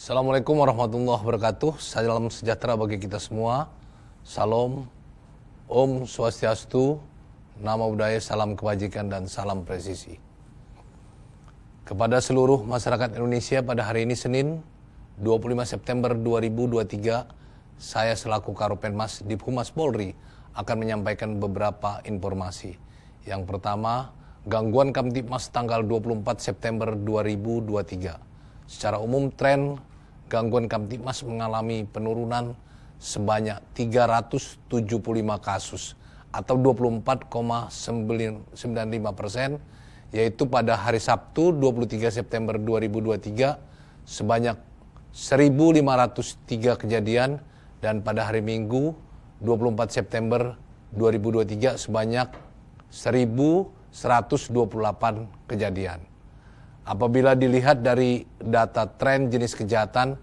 Assalamualaikum warahmatullahi wabarakatuh. Salam sejahtera bagi kita semua. Salam, Om Swastiastu, Nama Budaya, Salam Kebajikan, dan Salam Presisi. Kepada seluruh masyarakat Indonesia pada hari ini Senin, 25 September 2023, saya selaku Karopenmas di Humas Polri akan menyampaikan beberapa informasi. Yang pertama, gangguan Kamtipmas tanggal 24 September 2023. Secara umum, tren gangguan Kamtipmas mengalami penurunan sebanyak 375 kasus atau 24,95 persen, yaitu pada hari Sabtu 23 September 2023 sebanyak 1.503 kejadian dan pada hari Minggu 24 September 2023 sebanyak 1.128 kejadian. Apabila dilihat dari data tren jenis kejahatan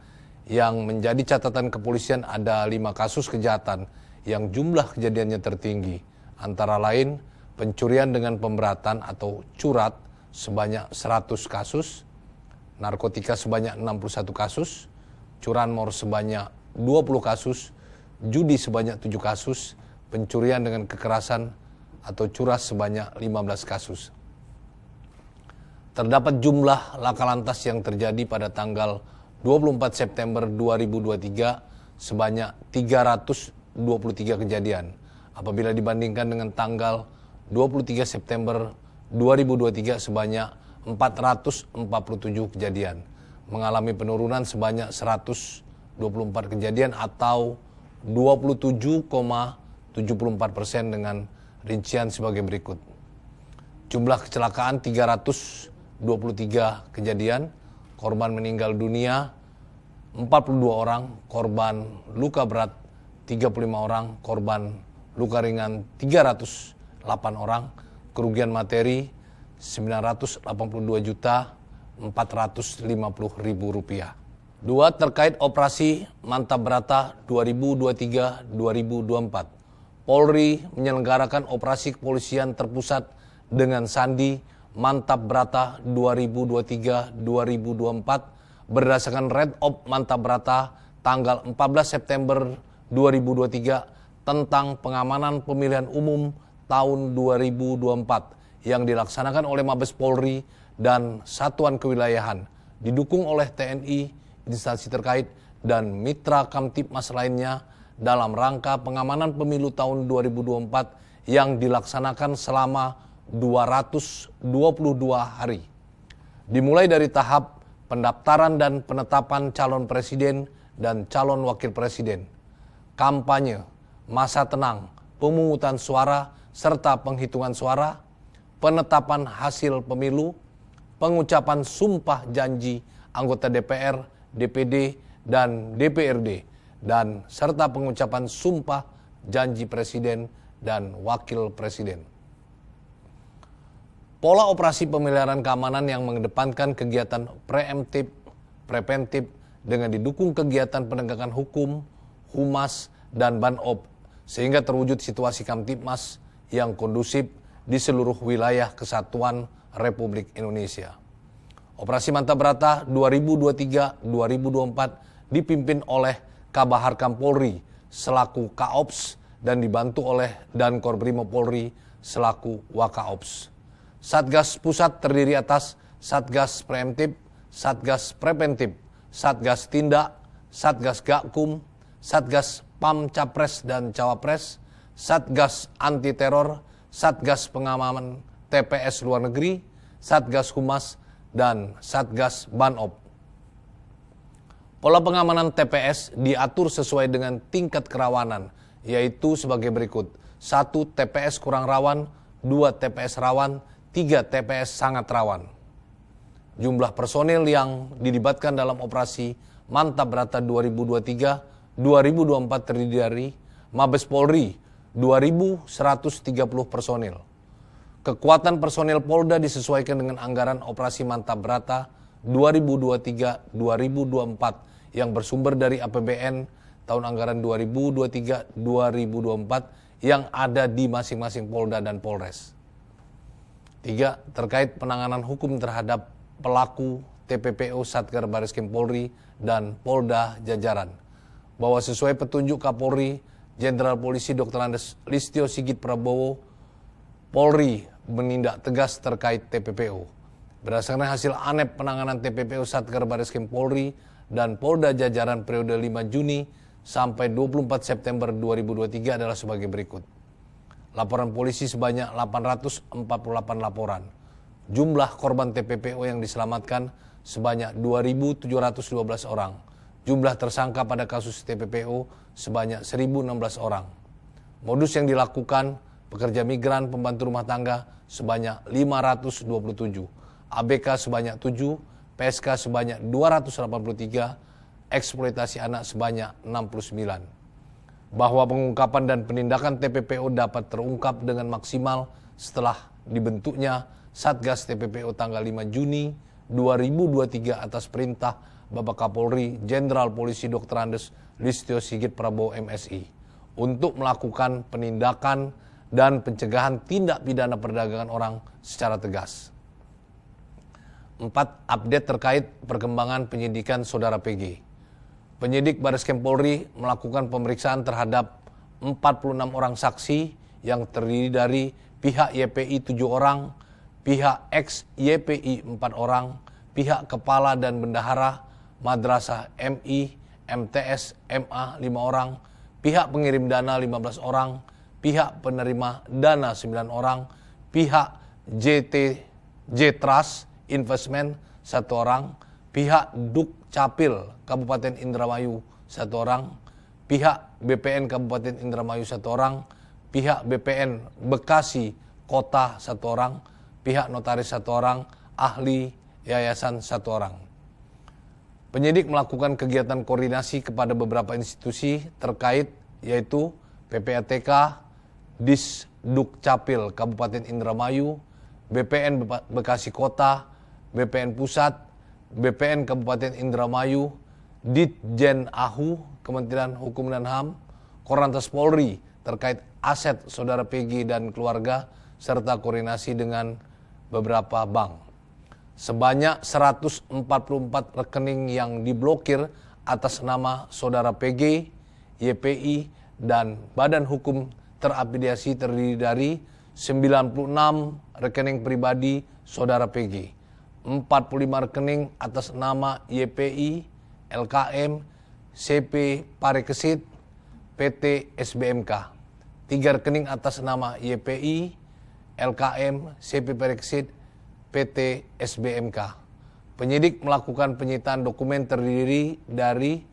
yang menjadi catatan kepolisian ada lima kasus kejahatan yang jumlah kejadiannya tertinggi, antara lain pencurian dengan pemberatan atau curat sebanyak 100 kasus, narkotika sebanyak 61 kasus, curanmor sebanyak 20 kasus, judi sebanyak 7 kasus, pencurian dengan kekerasan atau curas sebanyak 15 kasus. Terdapat jumlah laka lantas yang terjadi pada tanggal 24 September 2023 sebanyak 323 kejadian apabila dibandingkan dengan tanggal 23 September 2023 sebanyak 447 kejadian mengalami penurunan sebanyak 124 kejadian atau 27,74 persen dengan rincian sebagai berikut. Jumlah kecelakaan 300 23 kejadian, korban meninggal dunia 42 orang, korban luka berat 35 orang, korban luka ringan 308 orang, kerugian materi 982 juta 450 ribu rupiah. Dua terkait operasi mantap Berata 2023-2024. Polri menyelenggarakan operasi kepolisian terpusat dengan sandi Mantap Brata 2023-2024 berdasarkan Red Op Mantap Brata tanggal 14 September 2023 tentang pengamanan pemilihan umum tahun 2024 yang dilaksanakan oleh Mabes Polri dan Satuan Kewilayahan didukung oleh TNI, instansi terkait, dan mitra Kamtipmas lainnya dalam rangka pengamanan pemilu tahun 2024 yang dilaksanakan selama 222 hari. Dimulai dari tahap pendaftaran dan penetapan calon presiden dan calon wakil presiden, kampanye, masa tenang, pemungutan suara serta penghitungan suara, penetapan hasil pemilu, pengucapan sumpah janji anggota DPR, DPD, dan DPRD, dan serta pengucapan sumpah janji presiden dan wakil presiden. Pola operasi pemeliharaan keamanan yang mengedepankan kegiatan preemptif, preventif dengan didukung kegiatan penegakan hukum, humas, dan ban banop sehingga terwujud situasi Kamtipmas yang kondusif di seluruh wilayah kesatuan Republik Indonesia. Operasi Manta Berata 2023-2024 dipimpin oleh Kabahar Kampolri selaku Kaops dan dibantu oleh Dankor Brimo Polri selaku Wakaops. Satgas pusat terdiri atas Satgas preemptif, Satgas preventif, Satgas tindak, Satgas gakum, Satgas pam capres dan cawapres, Satgas anti teror, Satgas pengamanan TPS luar negeri, Satgas humas dan Satgas banop. Pola pengamanan TPS diatur sesuai dengan tingkat kerawanan, yaitu sebagai berikut. 1. TPS kurang rawan, 2. TPS rawan, tiga TPS sangat rawan. Jumlah personil yang dilibatkan dalam operasi Mantap Rata 2023-2024 terdiri dari Mabes Polri 2.130 personil. Kekuatan personil Polda disesuaikan dengan anggaran operasi Mantap Rata 2023-2024 yang bersumber dari APBN tahun anggaran 2023-2024 yang ada di masing-masing Polda dan Polres. Tiga, terkait penanganan hukum terhadap pelaku TPPO Satker Baris Krim Polri dan Polda jajaran. Bahwa sesuai petunjuk Kapolri, Jenderal Polisi Dr. Andes Listio Sigit Prabowo, Polri menindak tegas terkait TPPO. Berdasarkan hasil ANEP penanganan TPPO Satker Baris Krim Polri dan Polda jajaran periode 5 Juni sampai 24 September 2023 adalah sebagai berikut. Laporan polisi sebanyak 848 laporan. Jumlah korban TPPO yang diselamatkan sebanyak 2.712 orang. Jumlah tersangka pada kasus TPPO sebanyak 1.016 orang. Modus yang dilakukan pekerja migran pembantu rumah tangga sebanyak 527, ABK sebanyak 7, PSK sebanyak 283, eksploitasi anak sebanyak 69 bahwa pengungkapan dan penindakan TPPO dapat terungkap dengan maksimal setelah dibentuknya Satgas TPPO tanggal 5 Juni 2023 atas perintah Bapak Kapolri Jenderal Polisi Dr. Andes Listio Sigit Prabowo MSI untuk melakukan penindakan dan pencegahan tindak pidana perdagangan orang secara tegas. empat Update terkait perkembangan penyidikan Saudara PG penyidik Baris Krim Polri melakukan pemeriksaan terhadap 46 orang saksi yang terdiri dari pihak YPI 7 orang, pihak ex YPI 4 orang, pihak kepala dan bendahara Madrasah MI, MTS, MA 5 orang, pihak pengirim dana 15 orang, pihak penerima dana 9 orang, pihak JT J Trust Investment 1 orang, pihak Duk Capil Kabupaten Indramayu satu orang, pihak BPN Kabupaten Indramayu satu orang, pihak BPN Bekasi Kota satu orang, pihak notaris satu orang, ahli yayasan satu orang. Penyidik melakukan kegiatan koordinasi kepada beberapa institusi terkait yaitu PPATK, Dis capil Kabupaten Indramayu, BPN Bekasi Kota, BPN Pusat, BPN Kabupaten Indramayu, Ditjen AHU, Kementerian Hukum dan HAM, Korantas Polri terkait aset saudara PG dan keluarga, serta koordinasi dengan beberapa bank. Sebanyak 144 rekening yang diblokir atas nama saudara PG, YPI, dan badan hukum terapidiasi terdiri dari 96 rekening pribadi saudara PG, 45 rekening atas nama YPI, LKM, CP Parekesit, PT SBMK. Tiga rekening atas nama YPI, LKM, CP Parekesit, PT SBMK. Penyidik melakukan penyitaan dokumen terdiri dari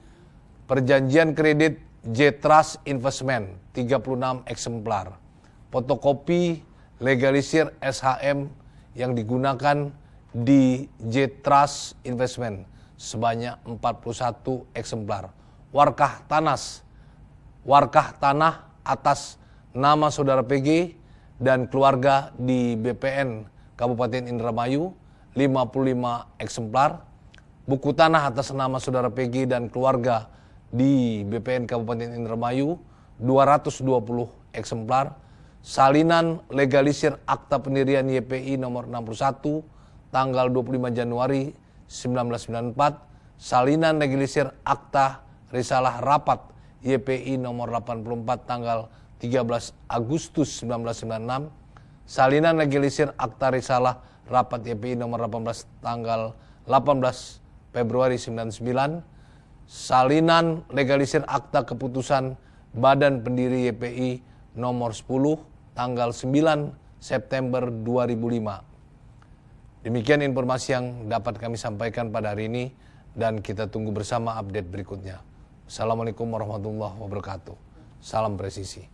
perjanjian kredit J Trust Investment 36 eksemplar, fotokopi legalisir SHM yang digunakan di J Trust Investment sebanyak 41 eksemplar. Warkah Tanas, warkah tanah atas nama saudara PG dan keluarga di BPN Kabupaten Indramayu 55 eksemplar. Buku tanah atas nama saudara PG dan keluarga di BPN Kabupaten Indramayu 220 eksemplar. Salinan legalisir akta pendirian YPI nomor 61 tanggal 25 Januari 1994 salinan negilisir akta risalah rapat YPI nomor 84 tanggal 13 Agustus 1996 salinan negilisir akta risalah rapat YPI nomor 18 tanggal 18 Februari 99 salinan legalisir akta keputusan Badan Pendiri YPI nomor 10 tanggal 9 September 2005 Demikian informasi yang dapat kami sampaikan pada hari ini dan kita tunggu bersama update berikutnya. Assalamualaikum warahmatullahi wabarakatuh. Salam presisi.